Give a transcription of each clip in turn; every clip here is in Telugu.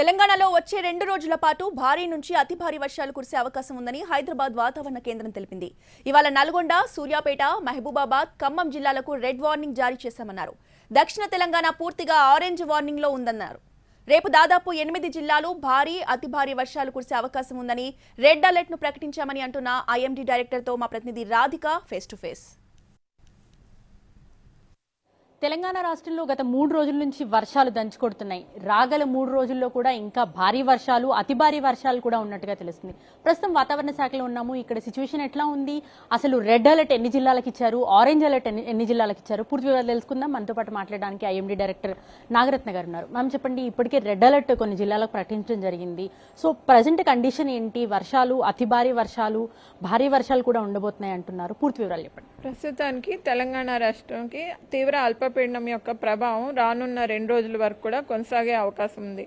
తెలంగాణలో వచ్చే రెండు రోజుల పాటు భారీ నుంచి అతి భారీ వర్షాలు కురిసే అవకాశం ఉందని హైదరాబాద్ వాతావరణ కేంద్రం తెలిపింది ఇవాళ నల్గొండ సూర్యాపేట మహబూబాబాద్ ఖమ్మం జిల్లాలకు రెడ్ వార్నింగ్ జారీ చేశామన్నారు దక్షిణ తెలంగాణ పూర్తిగా ఆరెంజ్ వార్నింగ్లో ఉందన్నారు రేపు దాదాపు ఎనిమిది జిల్లాలు భారీ అతి భారీ వర్షాలు కురిసే అవకాశం ఉందని రెడ్ ను ప్రకటించామని అంటున్న ఐఎండీ డైరెక్టర్తో మా ప్రతినిధి Radhika face to face Telangana రాష్ట్రంలో గత మూడు రోజుల నుంచి వర్షాలు దంచుకొడుతున్నాయి రాగల మూడు రోజుల్లో కూడా ఇంకా భారీ వర్షాలు అతి భారీ వర్షాలు కూడా ఉన్నట్టుగా తెలుస్తుంది ప్రస్తుతం వాతావరణ శాఖలో ఉన్నాము ఇక్కడ సిచ్యువేషన్ ఎట్లా ఉంది అసలు రెడ్ అలర్ట్ ఎన్ని జిల్లాలకు ఇచ్చారు ఆరెంజ్ అలర్ట్ ఎన్ని జిల్లాలకు ఇచ్చారు పూర్తి వివరాలు తెలుసుకుందాం మనతో పాటు మాట్లాడడానికి ఐఎండి డైరెక్టర్ నాగరత్న గారు ఉన్నారు మనం చెప్పండి ఇప్పటికే రెడ్ అలర్ట్ కొన్ని జిల్లాలకు ప్రకటించడం జరిగింది సో ప్రజెంట్ కండిషన్ ఏంటి వర్షాలు అతి భారీ వర్షాలు భారీ వర్షాలు కూడా ఉండబోతున్నాయి అంటున్నారు పూర్తి వివరాలు చెప్పండి ప్రస్తుతానికి తెలంగాణ రాష్ట్రంకి తీవ్ర అల్పపీడనం యొక్క ప్రభావం రానున్న రెండు రోజుల వరకు కూడా కొనసాగే అవకాశం ఉంది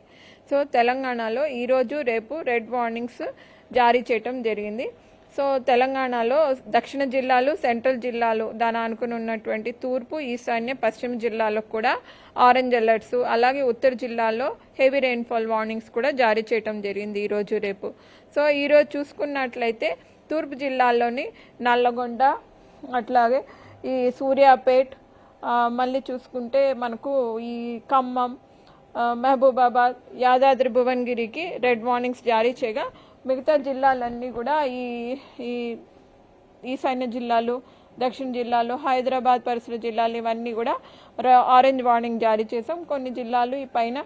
సో తెలంగాణలో ఈరోజు రేపు రెడ్ వార్నింగ్స్ జారీ చేయటం జరిగింది సో తెలంగాణలో దక్షిణ జిల్లాలు సెంట్రల్ జిల్లాలు దాని అనుకుని ఉన్నటువంటి తూర్పు ఈశాన్య పశ్చిమ జిల్లాలో కూడా ఆరెంజ్ అలర్ట్స్ అలాగే ఉత్తర జిల్లాలో హెవీ రెయిన్ఫాల్ వార్నింగ్స్ కూడా జారీ చేయటం జరిగింది ఈరోజు రేపు సో ఈరోజు చూసుకున్నట్లయితే తూర్పు జిల్లాలోని నల్లగొండ అట్లాగే ఈ సూర్యాపేట్ మళ్ళీ చూసుకుంటే మనకు ఈ ఖమ్మం మహబూబాబాద్ యాదాద్రి భువనగిరికి రెడ్ వార్నింగ్స్ జారీ చేయగా మిగతా జిల్లాలన్నీ కూడా ఈ ఈ ఈ జిల్లాలు దక్షిణ జిల్లాలు హైదరాబాద్ పరిసర జిల్లాలు ఇవన్నీ కూడా ఆరెంజ్ వార్నింగ్ జారీ చేసాం కొన్ని జిల్లాలు ఈ పైన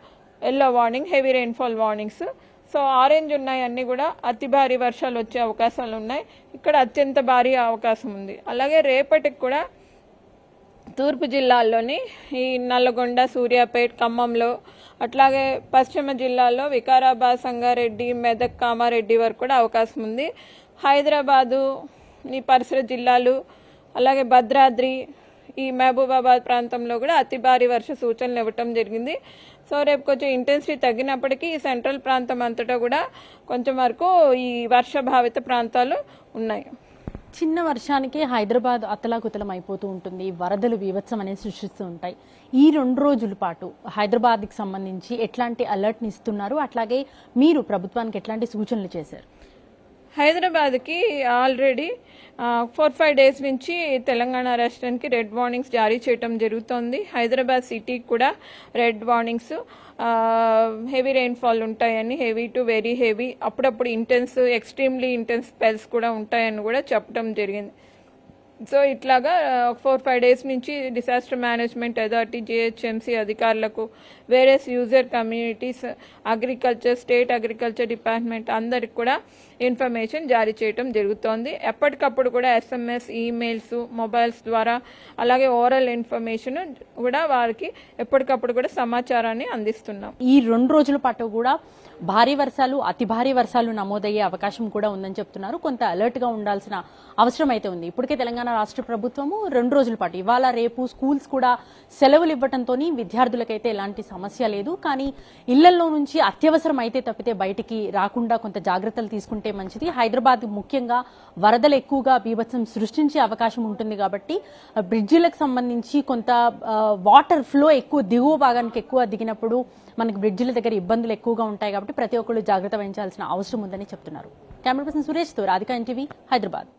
yellow warning heavy rainfall warnings so orange ఉన్నాయి అన్నీ కూడా అతి భారీ వర్షాలు వచ్చే అవకాశాలు ఉన్నాయి ఇక్కడ అత్యంత భారీ అవకాశం ఉంది అలాగే రేపటికి కూడా తూర్పు జిల్లాల్లోని ఈ నల్లగొండ సూర్యాపేట్ ఖమ్మంలో అట్లాగే పశ్చిమ జిల్లాల్లో వికారాబాద్ సంగారెడ్డి మెదక్ కామారెడ్డి వరకు కూడా అవకాశం ఉంది హైదరాబాదు ఈ పరిసర జిల్లాలు అలాగే భద్రాద్రి ఈ మహబూబాబాద్ ప్రాంతంలో కూడా అతి భారీ వర్ష సూచనలు ఇవ్వటం జరిగింది సో రేపు కొంచెం ఇంటెన్సిటీ తగ్గినప్పటికీ ఈ సెంట్రల్ ప్రాంతం అంతటా కూడా కొంచెం వరకు ఈ వర్షభావిత ప్రాంతాలు ఉన్నాయి చిన్న వర్షానికి హైదరాబాద్ అతలాకుతలం అయిపోతూ ఉంటుంది వరదలు బీభత్సం అనేది సృష్టిస్తూ ఉంటాయి ఈ రెండు రోజుల పాటు హైదరాబాద్కి సంబంధించి ఎట్లాంటి అలర్ట్ని ఇస్తున్నారు అట్లాగే మీరు ప్రభుత్వానికి ఎట్లాంటి సూచనలు చేశారు హైదరాబాద్కి ఆల్రెడీ ఫోర్ ఫైవ్ డేస్ నుంచి తెలంగాణ రాష్ట్రానికి రెడ్ వార్నింగ్స్ జారీ చేయడం జరుగుతోంది హైదరాబాద్ సిటీకి కూడా రెడ్ వార్నింగ్స్ హెవీ రెయిన్ఫాల్ ఉంటాయని హెవీ టు వెరీ హెవీ అప్పుడప్పుడు ఇంటెన్స్ ఎక్స్ట్రీమ్లీ ఇంటెన్స్ స్పెల్స్ కూడా ఉంటాయని కూడా చెప్పడం జరిగింది సో ఇట్లాగా ఫోర్ ఫైవ్ డేస్ నుంచి డిసాస్టర్ మేనేజ్మెంట్ అథారిటీ జిహెచ్ఎంసీ అధికారులకు various user communities agriculture state agriculture department అందరికి కూడా ఇన్ఫర్మేషన్ జారీ చేయడం జరుగుతోంది ఎప్పటికప్పుడు కూడా ఎస్ఎంఎస్ ఈమెయిల్స్ మొబైల్స్ ద్వారా అలాగే ఓరల్ ఇన్ఫర్మేషన్ కూడా వారికి ఎప్పటికప్పుడు కూడా సమాచారాన్ని అందిస్తున్నాం ఈ రెండు రోజుల పాటు కూడా భారీ వర్షాలు అతి భారీ వర్షాలు నమోదయ్యే అవకాశం కూడా ఉందని చెప్తున్నారు కొంత అలర్ట్గా ఉండాల్సిన అవసరం అయితే ఉంది ఇప్పటికే తెలంగాణ రాష్ట్ర ప్రభుత్వము రెండు రోజుల పాటు ఇవాళ రేపు స్కూల్స్ కూడా సెలవులు ఇవ్వడంతో విద్యార్థులకైతే ఎలాంటి సమస్య లేదు కానీ ఇళ్లలో నుంచి అత్యవసరం అయితే తప్పితే బయటికి రాకుండా కొంత జాగ్రత్తలు తీసుకుంటే మంచిది హైదరాబాద్ ముఖ్యంగా వరదలు ఎక్కువగా బీభత్సం సృష్టించే అవకాశం ఉంటుంది కాబట్టి బ్రిడ్జిలకు సంబంధించి కొంత వాటర్ ఫ్లో ఎక్కువ దిగువ భాగానికి ఎక్కువ దిగినప్పుడు మనకి బ్రిడ్జిల దగ్గర ఇబ్బందులు ఎక్కువగా ఉంటాయి కాబట్టి ప్రతి ఒక్కళ్ళు జాగ్రత్త వహించాల్సిన అవసరం ఉందని చెప్తున్నారు కెమెరా పర్సన్ సురేష్ తో రాధిక ఎన్టీవీ హైదరాబాద్